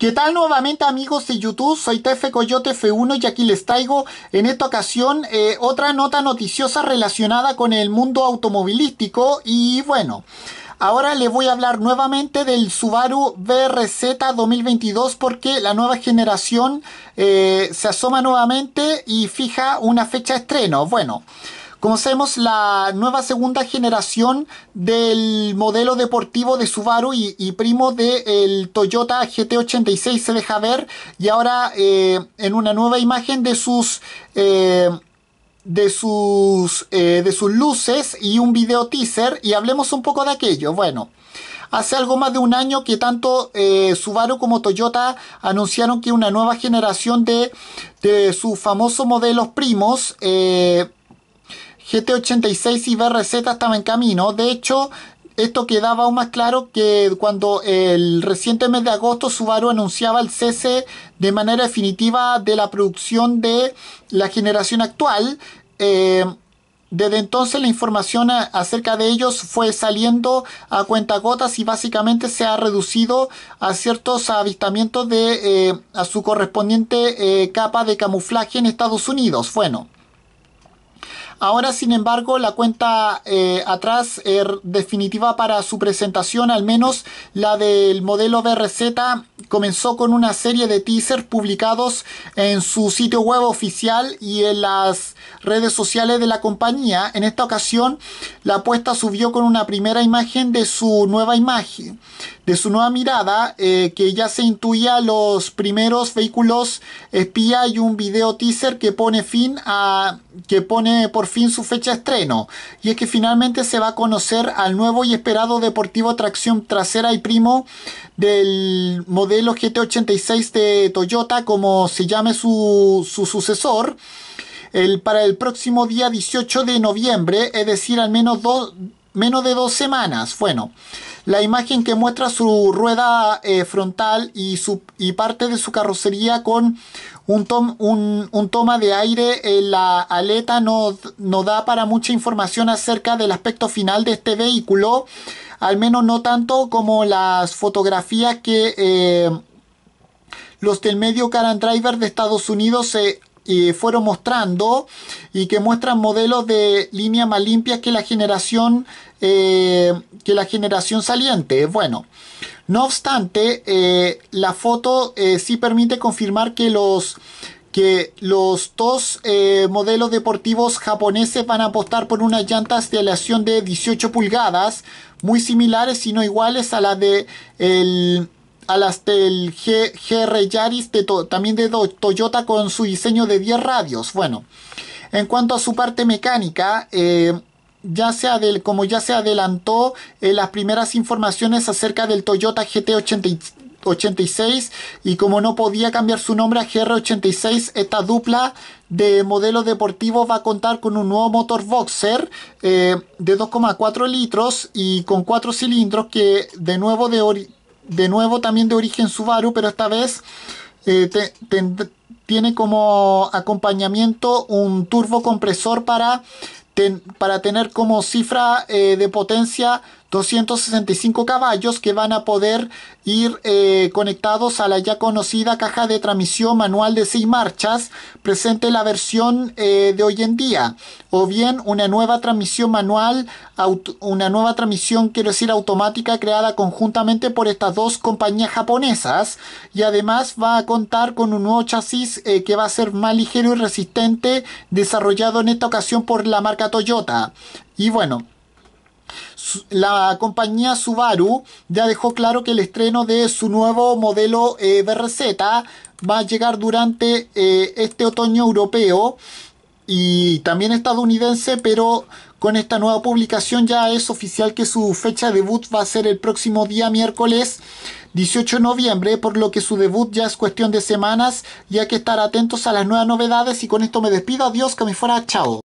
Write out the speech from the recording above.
¿Qué tal nuevamente amigos de YouTube? Soy TF Coyote F1 y aquí les traigo en esta ocasión eh, otra nota noticiosa relacionada con el mundo automovilístico y bueno... Ahora les voy a hablar nuevamente del Subaru BRZ 2022 porque la nueva generación eh, se asoma nuevamente y fija una fecha de estreno. Bueno, Conocemos la nueva segunda generación del modelo deportivo de Subaru y, primo del Toyota GT86 se deja ver y ahora eh, en una nueva imagen de sus... Eh, de sus, eh, de sus luces y un video teaser y hablemos un poco de aquello. Bueno, hace algo más de un año que tanto Subaru como Toyota anunciaron que una nueva generación de, de sus famosos modelos primos GT86 y BRZ estaban en camino. De hecho, esto quedaba aún más claro que cuando el reciente mes de agosto Subaru anunciaba el cese de manera definitiva de la producción de la generación actual. Eh, desde entonces la información acerca de ellos fue saliendo a cuentagotas y básicamente se ha reducido a ciertos avistamientos de eh, a su correspondiente eh, capa de camuflaje en Estados Unidos. Bueno. Ahora, sin embargo, la cuenta eh, atrás definitiva para su presentación, al menos la del modelo BRZ, comenzó con una serie de teasers publicados en su sitio web oficial y en las redes sociales de la compañía. En esta ocasión, la apuesta subió con una primera imagen de su nueva imagen, de su nueva mirada, eh, que ya se intuía los primeros vehículos espía y un video teaser que pone fin a que pone por fin su fecha de estreno, y es que finalmente se va a conocer al nuevo y esperado deportivo tracción trasera y primo del modelo GT86 de Toyota, como se llame su, su sucesor. El, para el próximo día 18 de noviembre, es decir, al menos dos, menos de dos semanas. Bueno, la imagen que muestra su rueda eh, frontal y, su, y parte de su carrocería con un, un, toma de aire en la aleta no, no da para mucha información acerca del aspecto final de este vehículo, al menos no tanto como las fotografías que... Eh, los del medio Car and Driver de Estados Unidos se eh, fueron mostrando y que muestran modelos de línea más limpias que la generación eh, que la generación saliente bueno no obstante eh, la foto sí permite confirmar que los que los dos modelos deportivos japoneses van a apostar por unas llantas de aleación de 18 pulgadas muy similares si no iguales a las de el a las del GR Yaris de también de Toyota con su diseño de 10 radios. Bueno, en cuanto a su parte mecánica, eh, ya sea del como ya se adelantó eh, las primeras informaciones acerca del Toyota GT86 y como no podía cambiar su nombre a GR86, esta dupla de modelo deportivo va a contar con un nuevo motor boxer eh, de 2,4 litros y con 4 cilindros que de nuevo de de nuevo también de origen Subaru, pero esta vez eh, tiene como acompañamiento un turbocompresor para, para tener como cifra eh, de potencia 265 caballos que van a poder ir eh, conectados a la ya conocida caja de transmisión manual de 6 marchas presente la versión eh, de hoy en día o bien una nueva transmisión manual una nueva transmisión quiero decir automática creada conjuntamente por estas dos compañías japonesas y además va a contar con un nuevo chasis eh, que va a ser más ligero y resistente desarrollado en esta ocasión por la marca Toyota y bueno la compañía Subaru ya dejó claro que el estreno de su nuevo modelo eh, BRZ va a llegar durante eh, este otoño europeo y también estadounidense, pero con esta nueva publicación ya es oficial que su fecha de debut va a ser el próximo día miércoles 18 de noviembre, por lo que su debut ya es cuestión de semanas, ya que estar atentos a las nuevas novedades y con esto me despido, adiós, que me fuera, chao.